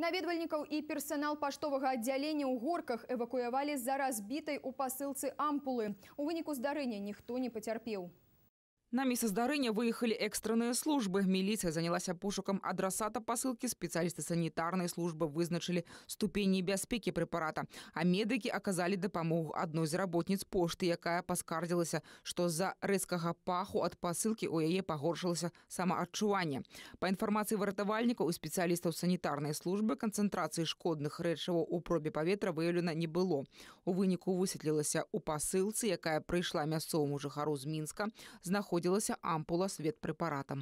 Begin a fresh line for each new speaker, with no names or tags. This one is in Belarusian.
Наведвальнікаў і персанал паштовага аддзялення ў горках эвакуявалі за разбітай у пасылцы ампулы. У выніку здарэння ніхто не пацярпеў.
На месца здарэння выехалі экстранныя службы. Міліцыя занялася пошукам адрасата пасылкі. спецыялісты санітарнай службы вызначылі ступені бяспекі прэпарата. А медыкі аказалі дапамогу адной з работніц пошты, якая паскардзілася, што з-за рэзкага паху ад пасылкі ў яе пагоршылася самаадчуванне. Па інфармацыі выратавальнікаў у спецыялістаў санітарнай службы канцэнтрацыі шкодных рэчываў у пробе паветра выяўлена не было. У выніку высветлілася ў пасылцы, якая прыйшла мясцоваму жыхару з мінска знаход знаходзілася ампула с ветпрэпаратам.